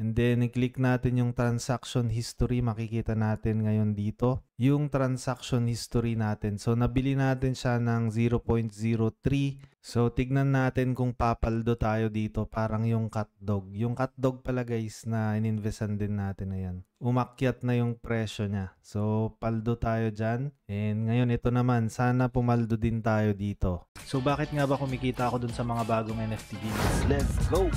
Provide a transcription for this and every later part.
And then, i-click natin yung transaction history. Makikita natin ngayon dito yung transaction history natin. So, nabili natin siya ng 0.03. So, tignan natin kung papaldo tayo dito. Parang yung catdog. Yung catdog pala guys na ininvestan din natin Ayan. Umakyat na yung presyo niya. So, paldo tayo dyan. And ngayon, ito naman. Sana pumaldo din tayo dito. So, bakit nga ba kumikita ako dun sa mga bagong NFT games? Let's go!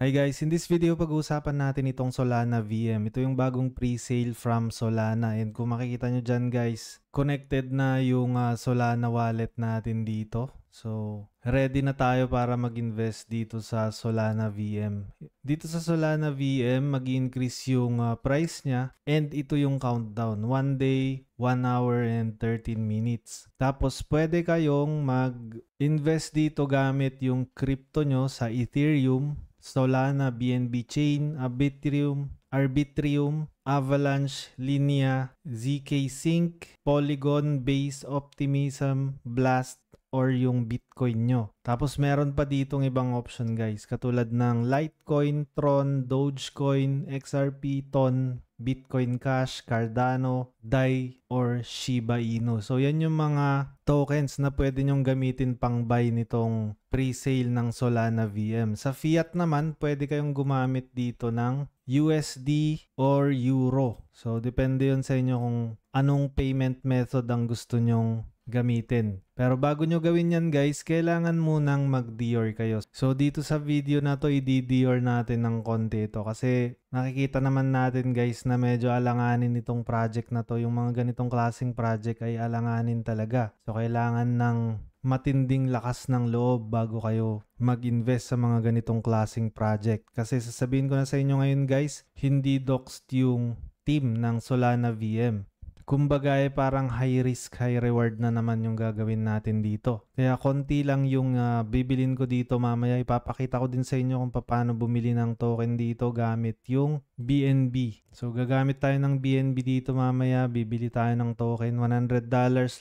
Hi guys, in this video pag-uusapan natin itong Solana VM. Ito yung bagong pre-sale from Solana and kung makikita nyo dyan guys, connected na yung uh, Solana wallet natin dito. So, ready na tayo para mag-invest dito sa Solana VM. Dito sa Solana VM, mag increase yung uh, price niya and ito yung countdown. 1 day, 1 hour, and 13 minutes. Tapos, pwede kayong mag-invest dito gamit yung crypto nyo sa Ethereum, Solana, BNB Chain, Arbitrium, Arbitrium, Avalanche, Linea, ZK Sync, Polygon, Base, Optimism, Blast, or yung Bitcoin nyo. Tapos meron pa ditong ibang option guys katulad ng Litecoin, Tron, Dogecoin, XRP, Ton, Bitcoin Cash, Cardano, DAI, or Shiba Inu. So yan yung mga tokens na pwede nyong gamitin pang buy nitong pre-sale ng Solana VM. Sa fiat naman, pwede kayong gumamit dito ng USD or Euro. So depende yon sa inyo kung anong payment method ang gusto nyong gamitin. Pero bago nyo gawin yan guys, kailangan munang mag-Dior kayo. So dito sa video na to, i-Dior natin ng konti ito kasi nakikita naman natin guys na medyo alanganin itong project na to. Yung mga ganitong klaseng project ay alanganin talaga. So kailangan ng matinding lakas ng loob bago kayo mag-invest sa mga ganitong klaseng project. Kasi sasabihin ko na sa inyo ngayon guys, hindi doxed yung team ng Solana VM. Kumbaga eh, parang high risk, high reward na naman yung gagawin natin dito. Kaya konti lang yung uh, bibilin ko dito mamaya. Ipapakita ko din sa inyo kung paano bumili ng token dito gamit yung BNB. So gagamit tayo ng BNB dito mamaya. Bibili tayo ng token. $100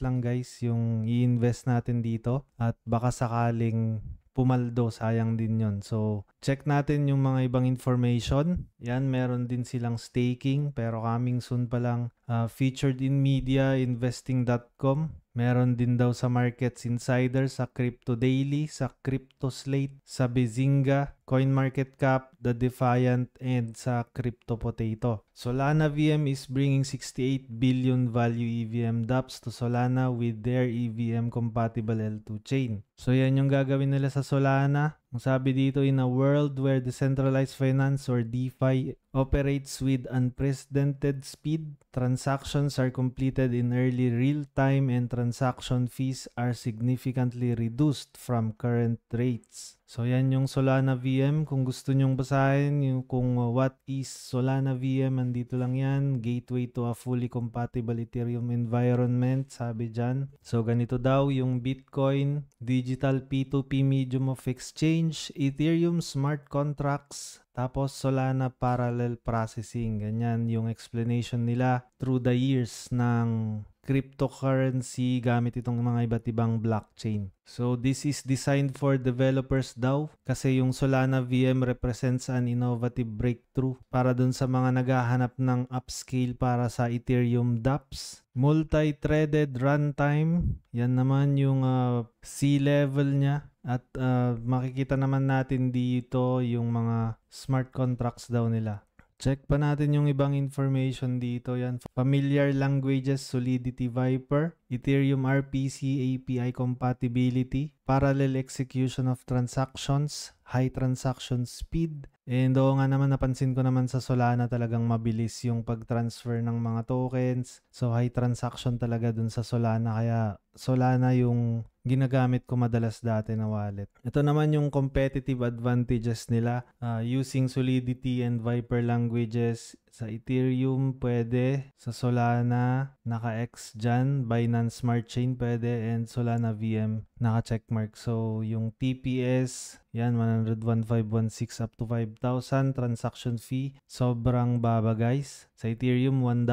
lang guys yung i-invest natin dito. At baka sakaling pumaldo, sayang din yon So, check natin yung mga ibang information. Yan, meron din silang staking pero coming soon pa lang. Uh, ah, featured in media, investing.com. Meron din daw sa Markets Insider, sa Crypto Daily, sa Crypto Slate, sa Bizinga, CoinMarketCap, The Defiant, and sa Crypto Potato. Solana VM is bringing 68 billion value EVM dApps to Solana with their EVM compatible L2 chain. So yan yung gagawin nila sa Solana. Ang sabi dito, in a world where decentralized finance or DeFi operates with unprecedented speed, transactions are completed in early real time and transaction fees are significantly reduced from current rates. So yan yung Solana VM. Kung gusto nyong basahin yung kung uh, what is Solana VM, andito lang yan. Gateway to a fully compatible Ethereum environment, sabi dyan. So ganito daw yung Bitcoin, digital P2P medium of exchange, Ethereum smart contracts, tapos Solana parallel processing. Ganyan yung explanation nila through the years ng cryptocurrency gamit itong mga iba't ibang blockchain. So this is designed for developers daw kasi yung Solana VM represents an innovative breakthrough para dun sa mga naghahanap ng upscale para sa Ethereum dApps. Multi-threaded runtime, yan naman yung uh, ah, C-level niya. At uh, makikita naman natin dito yung mga smart contracts daw nila. Check pa natin yung ibang information dito. Yan. Familiar languages, Solidity Viper, Ethereum RPC API compatibility, parallel execution of transactions, high transaction speed. And oo nga naman, napansin ko naman sa Solana talagang mabilis yung pag-transfer ng mga tokens. So high transaction talaga dun sa Solana. Kaya Solana yung ginagamit ko madalas dati na wallet. Ito naman yung competitive advantages nila uh, using Solidity and Viper languages. Sa Ethereum pwede, sa Solana naka-X dyan, Binance Smart Chain pwede, and Solana VM naka-checkmark. So yung TPS, yan 101,516 up to 5,000 transaction fee. Sobrang baba guys. Sa Ethereum, $1.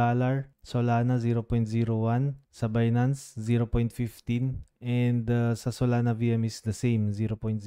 Solana, 0.01. Sa Binance, 0.15. And uh, sa Solana VM is the same, 0.01.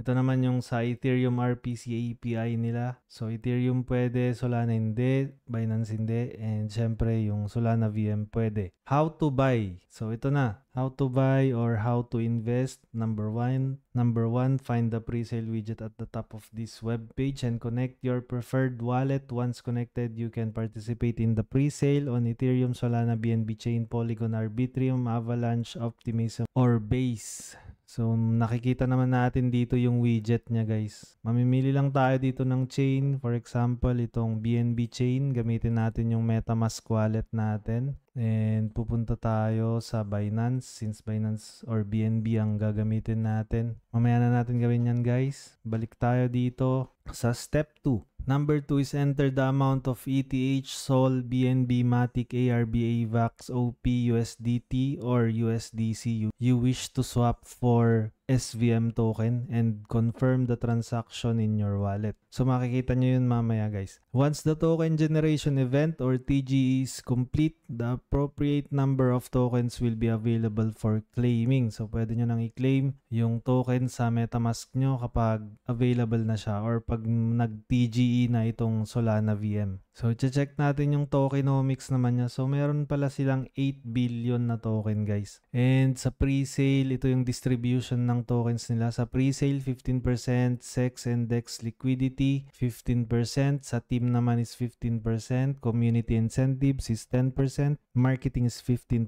Ito naman yung sa Ethereum RPC API nila. So Ethereum pwede, Solana hindi, Binance hindi, and syempre yung Solana VM pwede. How to buy? So ito na, how to buy or how to invest. Number one, number one, find the presale widget at the top of this web page and connect your preferred wallet. Once connected, you can participate in the presale on Ethereum, Solana, BNB Chain, Polygon, Arbitrium, Avalanche, Optimism, mechanism or base. So nakikita naman natin dito yung widget niya guys. Mamimili lang tayo dito ng chain. For example, itong BNB chain. Gamitin natin yung MetaMask wallet natin. And pupunta tayo sa Binance since Binance or BNB ang gagamitin natin. Mamaya na natin gawin yan guys. Balik tayo dito sa step 2. Number 2 is enter the amount of ETH, SOL, BNB, MATIC, ARB, AVAX, OP, USDT, or USDC you wish to swap for SVM token and confirm the transaction in your wallet. So makikita nyo yun mamaya guys. Once the token generation event or TGE is complete, the appropriate number of tokens will be available for claiming. So pwede nyo nang i-claim yung token sa MetaMask nyo kapag available na siya or pag nag-TGE na itong Solana VM. So, check natin yung tokenomics naman niya. So, meron pala silang 8 billion na token, guys. And sa pre-sale, ito yung distribution ng tokens nila. Sa pre-sale, 15%. SEX and DEX liquidity, 15%. Sa team naman is 15%. Community incentives is 10%. Marketing is 15%.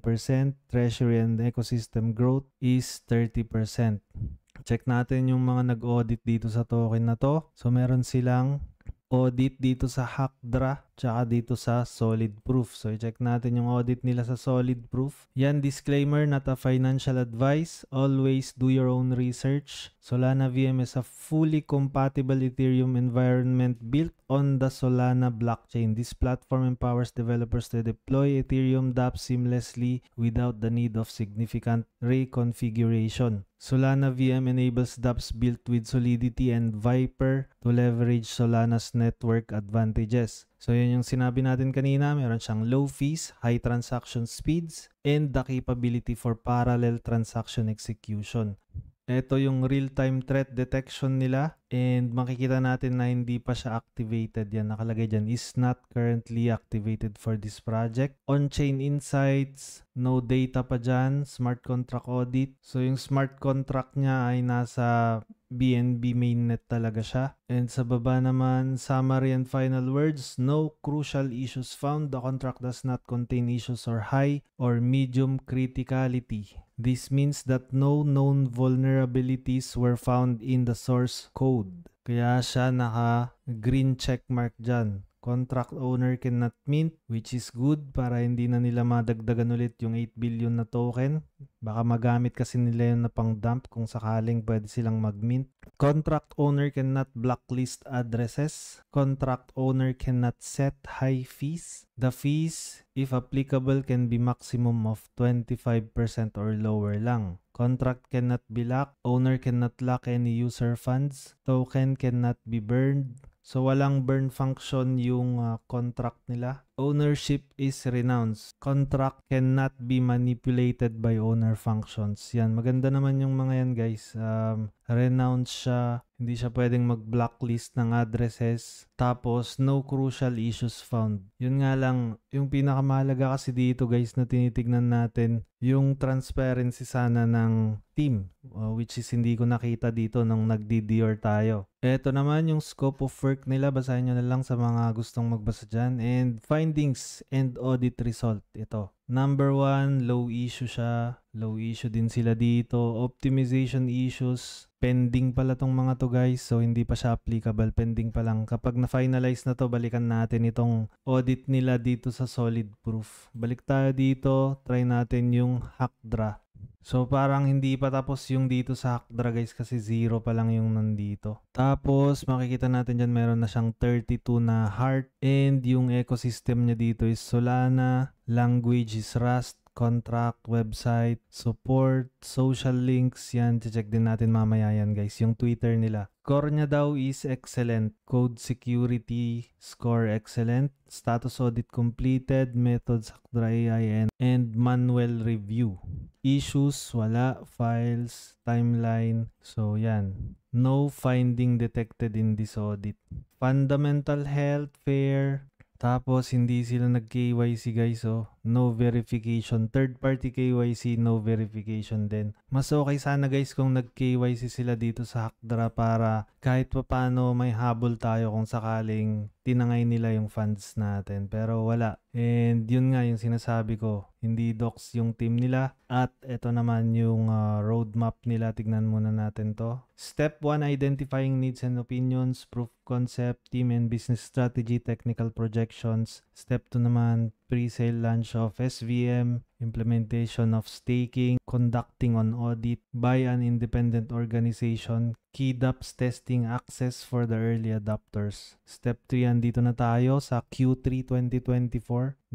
Treasury and ecosystem growth is 30%. Check natin yung mga nag-audit dito sa token na to. So, meron silang audit dito sa HACDRA tsaka dito sa solid proof. So, i-check natin yung audit nila sa solid proof. Yan, disclaimer, not a financial advice. Always do your own research. Solana VM is a fully compatible Ethereum environment built on the Solana blockchain. This platform empowers developers to deploy Ethereum dApps seamlessly without the need of significant reconfiguration. Solana VM enables dApps built with Solidity and Viper to leverage Solana's network advantages. So yun yung sinabi natin kanina, meron siyang low fees, high transaction speeds, and the capability for parallel transaction execution. Ito yung real-time threat detection nila And makikita natin na hindi pa siya activated yan. Nakalagay dyan is not currently activated for this project. On-chain insights, no data pa dyan, smart contract audit. So yung smart contract niya ay nasa BNB mainnet talaga siya. And sa baba naman, summary and final words, no crucial issues found. The contract does not contain issues or high or medium criticality. This means that no known vulnerabilities were found in the source code code. Kaya siya naka green check mark dyan contract owner cannot mint, which is good para hindi na nila madagdagan ulit yung 8 billion na token. Baka magamit kasi nila yun na pang dump kung sakaling pwede silang mag-mint. Contract owner cannot blacklist addresses. Contract owner cannot set high fees. The fees, if applicable, can be maximum of 25% or lower lang. Contract cannot be locked. Owner cannot lock any user funds. Token cannot be burned So walang burn function yung uh, contract nila. Ownership is renounced. Contract cannot be manipulated by owner functions. Yan, maganda naman yung mga yan guys. Um, renounce siya, hindi siya pwedeng mag-blacklist ng addresses, tapos no crucial issues found. Yun nga lang, yung pinakamahalaga kasi dito guys na tinitignan natin, yung transparency sana ng team, uh, which is hindi ko nakita dito nung nag-DDR tayo. Eto naman yung scope of work nila, basahin nyo na lang sa mga gustong magbasa dyan, and findings and audit result, ito. Number one, low issue siya. Low issue din sila dito. Optimization issues. Pending pala tong mga to guys. So hindi pa siya applicable. Pending pa lang. Kapag na-finalize na to, balikan natin itong audit nila dito sa solid proof. Balik tayo dito. Try natin yung hackdra. So parang hindi pa tapos yung dito sa Hakdra guys kasi zero pa lang yung nandito. Tapos makikita natin dyan meron na siyang 32 na heart and yung ecosystem niya dito is Solana, language is Rust, contract, website, support, social links, yan. Check din natin mamaya yan guys, yung Twitter nila. Score niya daw is excellent. Code security score excellent. Status audit completed. Methods Hakdra AIN. And manual review. Issues, wala. Files, timeline. So, yan. No finding detected in this audit. Fundamental health, fair. Tapos, hindi sila nag-KYC guys, oh no verification. Third party KYC, no verification din. Mas okay sana guys kung nag-KYC sila dito sa Hakdra para kahit papano may habol tayo kung sakaling tinangay nila yung funds natin. Pero wala. And yun nga yung sinasabi ko. Hindi docs yung team nila. At ito naman yung uh, roadmap nila. Tignan muna natin to. Step 1, identifying needs and opinions, proof concept, team and business strategy, technical projections. Step 2 naman, pre-sale launch of SVM, implementation of staking, conducting on audit by an independent organization, KDAPS testing access for the early adopters. Step 3, andito na tayo sa Q3 2024,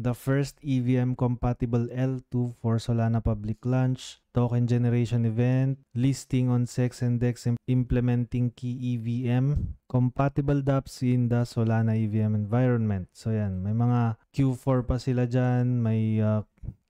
the first EVM-compatible L2 for Solana public launch, token generation event, listing on SEX and DEX implementing key EVM, compatible dApps in the Solana EVM environment. So yan, may mga Q4 pa sila dyan, may uh,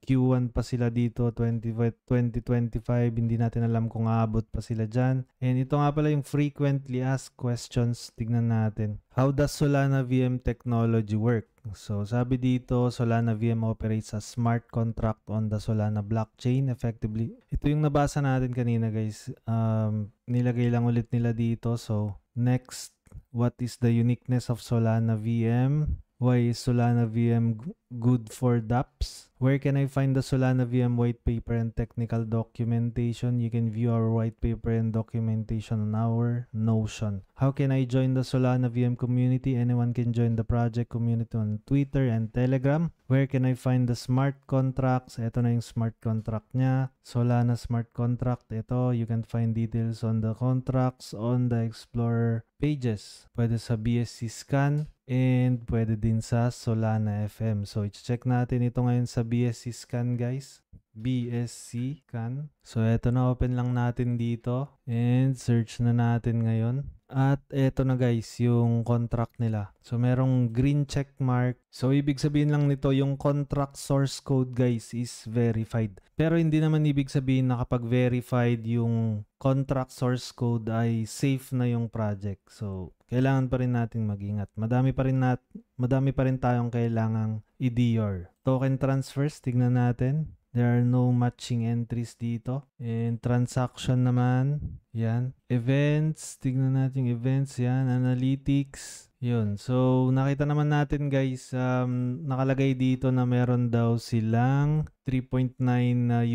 Q1 pa sila dito, 20, 2025, hindi natin alam kung aabot pa sila dyan. And ito nga pala yung frequently asked questions, tignan natin. How does Solana VM technology work? So sabi dito, Solana VM operates a smart contract on the Solana blockchain effectively. Ito yung nabasa natin kanina guys. Um, nilagay lang ulit nila dito. So next, what is the uniqueness of Solana VM? Why Solana VM good for dApps? Where can I find the Solana VM white paper and technical documentation? You can view our white paper and documentation on our Notion. How can I join the Solana VM community? Anyone can join the project community on Twitter and Telegram. Where can I find the smart contracts? Ito na yung smart contract niya. Solana smart contract. Ito, you can find details on the contracts on the Explorer pages. Pwede sa BSC scan and pwede din sa Solana FM. So, i-check natin ito ngayon sa BSC scan guys. BSC scan. So, eto na open lang natin dito and search na natin ngayon. At eto na guys, yung contract nila. So merong green check mark. So ibig sabihin lang nito, yung contract source code guys is verified. Pero hindi naman ibig sabihin na kapag verified yung contract source code ay safe na yung project. So kailangan pa rin nating magingat. Madami pa rin nat madami pa rin tayong kailangang i-DR. Token transfers, tignan natin. There are no matching entries dito. And transaction naman, yan. Events. Tignan natin events. Yan. Analytics. Yun. So, nakita naman natin guys, um, nakalagay dito na meron daw silang 3.9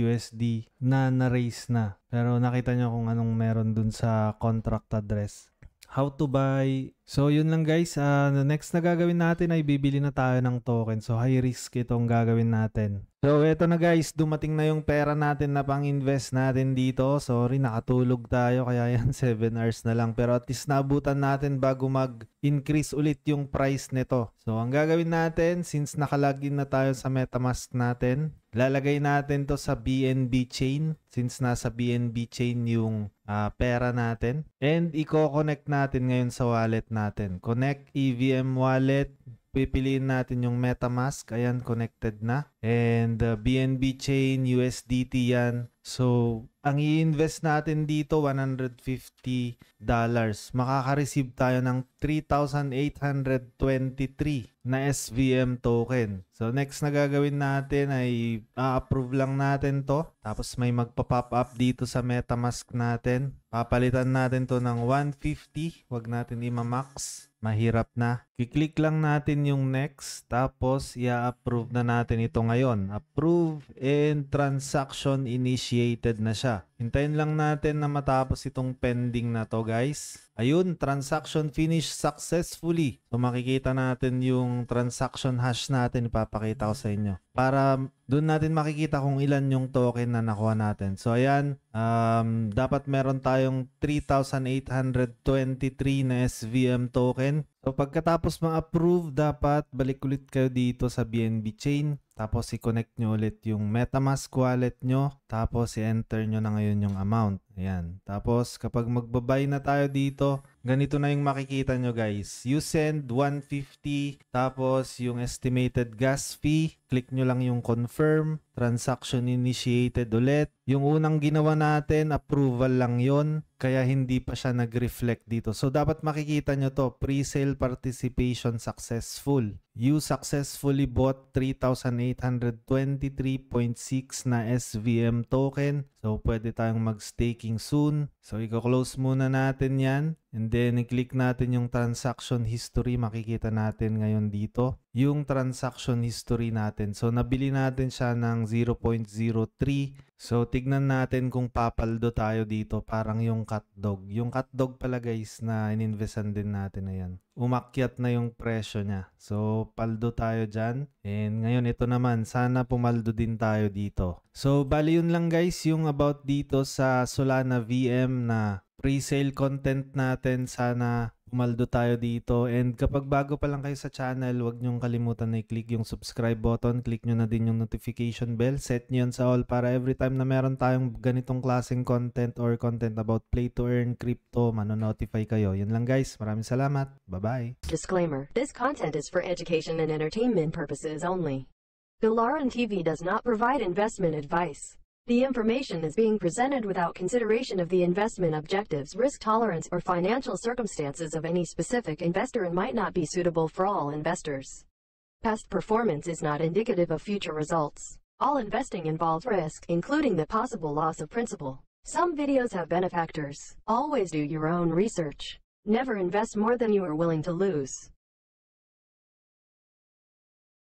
USD na na-raise na. Pero nakita nyo kung anong meron dun sa contract address how to buy. So, yun lang guys. Uh, next na gagawin natin ay bibili na tayo ng token. So, high risk itong gagawin natin. So, eto na guys. Dumating na yung pera natin na pang-invest natin dito. Sorry, nakatulog tayo. Kaya yan, 7 hours na lang. Pero at least nabutan natin bago mag-increase ulit yung price nito. So, ang gagawin natin, since nakalagin na tayo sa MetaMask natin, Lalagay natin to sa BNB chain since nasa BNB chain yung uh, pera natin. And i-connect natin ngayon sa wallet natin. Connect EVM wallet. Pipiliin natin yung MetaMask. Ayan, connected na. And uh, ah, BNB chain, USDT yan. So, ang i-invest natin dito, $150. dollars Makaka-receive tayo ng 3,823 na SVM token. So next na gagawin natin ay a-approve lang natin to. Tapos may magpa-pop up dito sa MetaMask natin. Papalitan natin to ng 150. Huwag natin i-max mahirap na. I-click lang natin yung next tapos i-approve na natin ito ngayon. Approve and transaction initiated na siya. Hintayin lang natin na matapos itong pending na to guys. Ayun, transaction finished successfully. So makikita natin yung transaction hash natin, ipapakita ko sa inyo. Para doon natin makikita kung ilan yung token na nakuha natin. So ayan, um, dapat meron tayong 3,823 na SVM token. So pagkatapos ma-approve, dapat balik ulit kayo dito sa BNB chain. Tapos i-connect nyo ulit yung MetaMask wallet nyo. Tapos i-enter nyo na ngayon yung amount. Ayan. Tapos kapag magbabay na tayo dito, ganito na yung makikita nyo guys. You send 150, tapos yung estimated gas fee, click nyo lang yung confirm, transaction initiated ulit. Yung unang ginawa natin, approval lang yon kaya hindi pa siya nag-reflect dito. So dapat makikita nyo to, pre-sale participation successful. You successfully bought 3,823.6 na SVM token. So pwede tayong mag-staking soon. So i-close muna natin yan. And then i-click natin yung transaction history. Makikita natin ngayon dito yung transaction history natin. So, nabili natin siya ng 0.03. So, tignan natin kung papaldo tayo dito. Parang yung cut dog. Yung cut dog pala guys na ininvestan din natin. Ayan. Umakyat na yung presyo niya. So, paldo tayo dyan. And ngayon, ito naman. Sana pumaldo din tayo dito. So, bali yun lang guys yung about dito sa Solana VM na pre-sale content natin. Sana Umaldo tayo dito. And kapag bago pa lang kayo sa channel, huwag niyong kalimutan na i-click yung subscribe button. Click niyo na din yung notification bell. Set niyo yan sa all para every time na meron tayong ganitong klaseng content or content about play to earn, crypto, manonotify kayo. Yun lang guys. Maraming salamat. Bye-bye. Disclaimer. This content is for education and entertainment purposes only. Galaran TV does not provide investment advice. The information is being presented without consideration of the investment objectives, risk tolerance, or financial circumstances of any specific investor and might not be suitable for all investors. Past performance is not indicative of future results. All investing involves risk, including the possible loss of principal. Some videos have benefactors. Always do your own research. Never invest more than you are willing to lose.